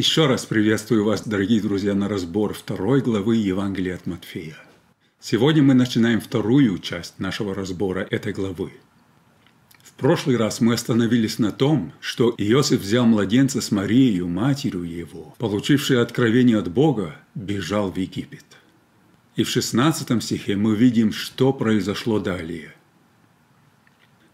Еще раз приветствую вас, дорогие друзья, на разбор второй главы Евангелия от Матфея. Сегодня мы начинаем вторую часть нашего разбора этой главы. В прошлый раз мы остановились на том, что Иосиф взял младенца с Марией, матерью его, получивший откровение от Бога, бежал в Египет. И в 16 стихе мы видим, что произошло далее –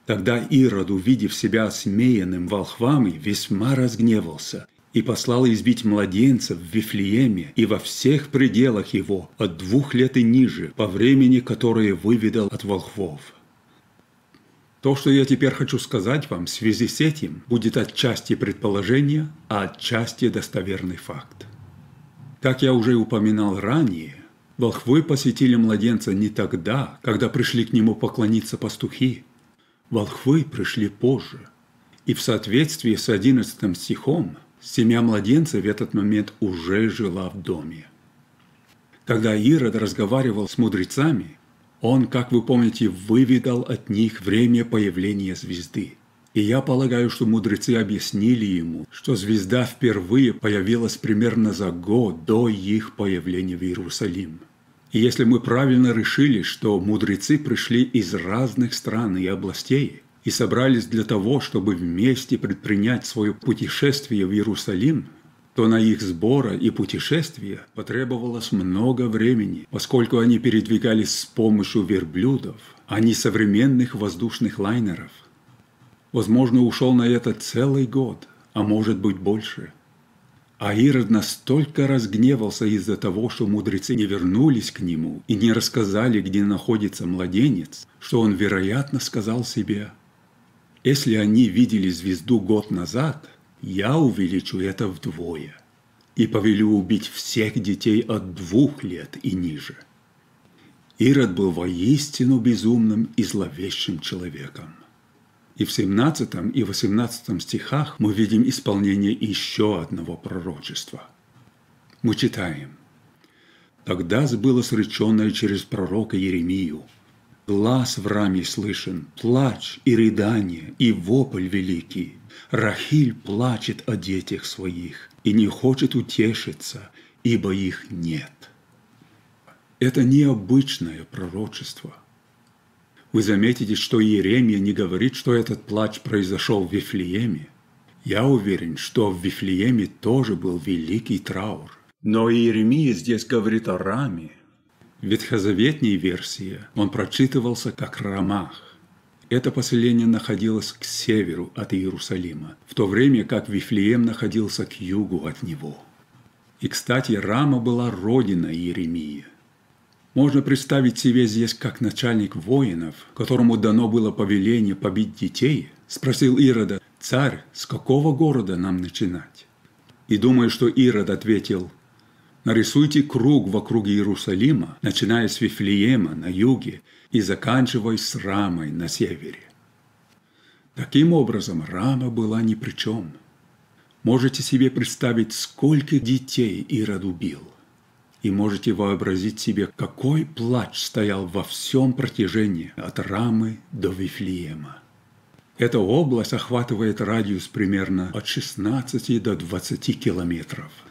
Тогда Ирод, увидев себя смеянным волхвами, весьма разгневался и послал избить младенца в Вифлееме и во всех пределах его от двух лет и ниже, по времени, которое выведал от волхвов. То, что я теперь хочу сказать вам в связи с этим, будет отчасти предположение, а отчасти достоверный факт. Как я уже упоминал ранее, волхвы посетили младенца не тогда, когда пришли к нему поклониться пастухи. Волхвы пришли позже. И в соответствии с одиннадцатым стихом – Семья младенца в этот момент уже жила в доме. Когда Ирод разговаривал с мудрецами, он, как вы помните, выведал от них время появления звезды. И я полагаю, что мудрецы объяснили ему, что звезда впервые появилась примерно за год до их появления в Иерусалим. И если мы правильно решили, что мудрецы пришли из разных стран и областей, и собрались для того, чтобы вместе предпринять свое путешествие в Иерусалим, то на их сбора и путешествия потребовалось много времени, поскольку они передвигались с помощью верблюдов, а не современных воздушных лайнеров. Возможно, ушел на это целый год, а может быть больше. А Ирод настолько разгневался из-за того, что мудрецы не вернулись к нему и не рассказали, где находится младенец, что он, вероятно, сказал себе – если они видели звезду год назад, я увеличу это вдвое и повелю убить всех детей от двух лет и ниже. Ирод был воистину безумным и зловещим человеком. И в 17 и 18 стихах мы видим исполнение еще одного пророчества. Мы читаем. «Тогда сбылось реченное через пророка Еремию – Глаз в раме слышен, плач и рыдание, и вопль великий. Рахиль плачет о детях своих и не хочет утешиться, ибо их нет. Это необычное пророчество. Вы заметите, что Иеремия не говорит, что этот плач произошел в Вифлееме. Я уверен, что в Вифлееме тоже был великий траур. Но Иеремия здесь говорит о раме, ветхозаветней версии он прочитывался как Рамах. Это поселение находилось к северу от Иерусалима, в то время как Вифлеем находился к югу от него. И, кстати, Рама была родина Иеремии. Можно представить себе здесь, как начальник воинов, которому дано было повеление побить детей, спросил Ирода, «Царь, с какого города нам начинать?» И думаю, что Ирод ответил, Нарисуйте круг вокруг Иерусалима, начиная с Вифлеема на юге и заканчивая с Рамой на севере. Таким образом, Рама была ни при чем. Можете себе представить, сколько детей Ирод убил. И можете вообразить себе, какой плач стоял во всем протяжении от Рамы до Вифлеема. Эта область охватывает радиус примерно от 16 до 20 километров –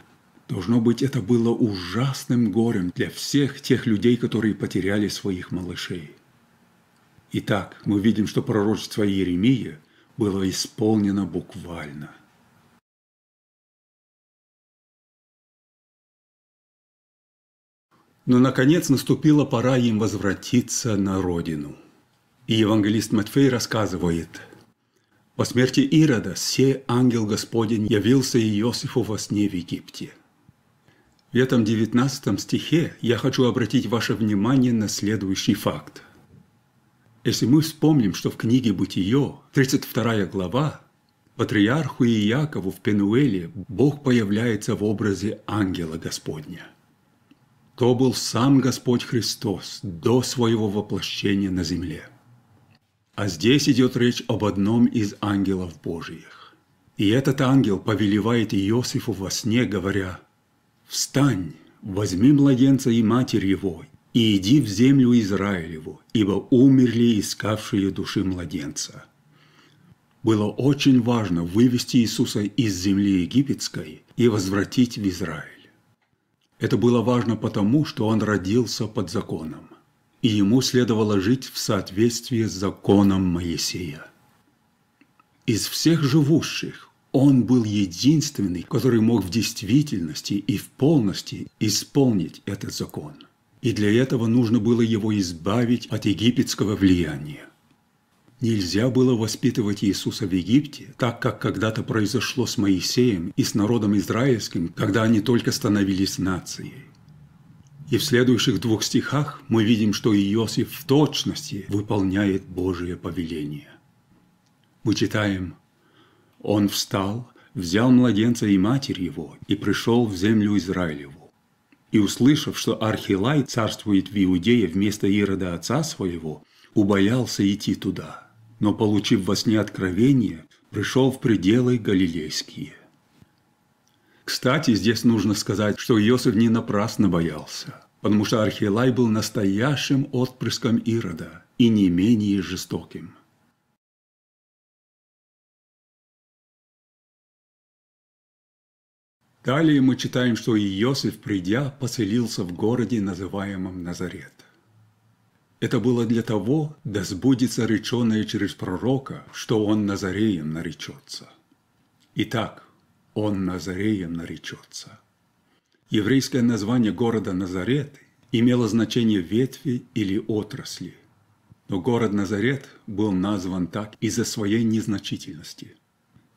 Должно быть, это было ужасным горем для всех тех людей, которые потеряли своих малышей. Итак, мы видим, что пророчество Еремии было исполнено буквально – Но, наконец, наступила пора им возвратиться на родину. И евангелист Матфей рассказывает, «По смерти Ирода все ангел Господень явился Иосифу во сне в Египте». В этом 19 стихе я хочу обратить ваше внимание на следующий факт. Если мы вспомним, что в книге «Бытие» 32 глава Патриарху и Иакову в Пенуэле Бог появляется в образе ангела Господня. То был сам Господь Христос до своего воплощения на земле. А здесь идет речь об одном из ангелов Божьих. И этот ангел повелевает Иосифу во сне, говоря, «Встань, возьми младенца и матерь его, и иди в землю Израилеву, ибо умерли искавшие души младенца». Было очень важно вывести Иисуса из земли египетской и возвратить в Израиль. Это было важно потому, что он родился под законом, и ему следовало жить в соответствии с законом Моисея. Из всех живущих он был единственный, который мог в действительности и в полности исполнить этот закон. И для этого нужно было его избавить от египетского влияния. Нельзя было воспитывать Иисуса в Египте, так как когда-то произошло с Моисеем и с народом израильским, когда они только становились нацией. И в следующих двух стихах мы видим, что Иосиф в точности выполняет Божие повеление. Мы читаем он встал, взял младенца и матерь его, и пришел в землю Израилеву. И услышав, что Архилай царствует в Иудее вместо Ирода отца своего, убоялся идти туда, но, получив во сне откровение, пришел в пределы Галилейские. Кстати, здесь нужно сказать, что Иосиф не напрасно боялся, потому что Архилай был настоящим отпрыском Ирода и не менее жестоким – Далее мы читаем, что Иосиф, придя, поселился в городе, называемом Назарет. Это было для того, да сбудется реченое через пророка, что он Назареем наречется. Итак, он Назареем наречется. Еврейское название города Назарет имело значение ветви или отрасли, но город Назарет был назван так из-за своей незначительности –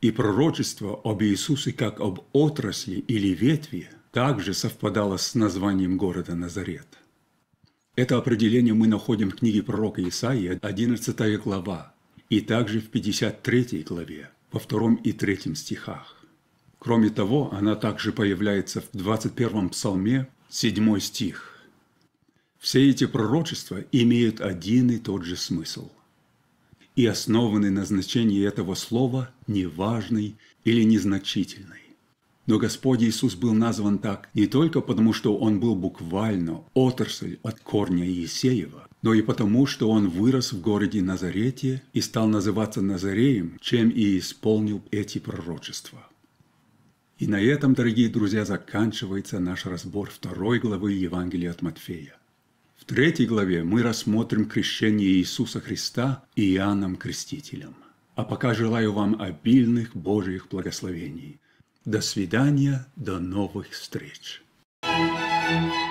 и пророчество об Иисусе как об отрасли или ветви также совпадало с названием города Назарет. Это определение мы находим в книге пророка Исаия, 11 глава, и также в 53 главе, во втором и третьем стихах. Кроме того, она также появляется в 21 псалме, 7 стих. Все эти пророчества имеют один и тот же смысл – и основанный на значении этого слова неважный или незначительный. Но Господь Иисус был назван так не только потому, что Он был буквально отрасль от корня Иисеева, но и потому, что Он вырос в городе Назарете и стал называться Назареем, чем и исполнил эти пророчества. И на этом, дорогие друзья, заканчивается наш разбор второй главы Евангелия от Матфея. В третьей главе мы рассмотрим крещение Иисуса Христа и Иоанном Крестителем. А пока желаю вам обильных Божьих благословений. До свидания, до новых встреч. thank you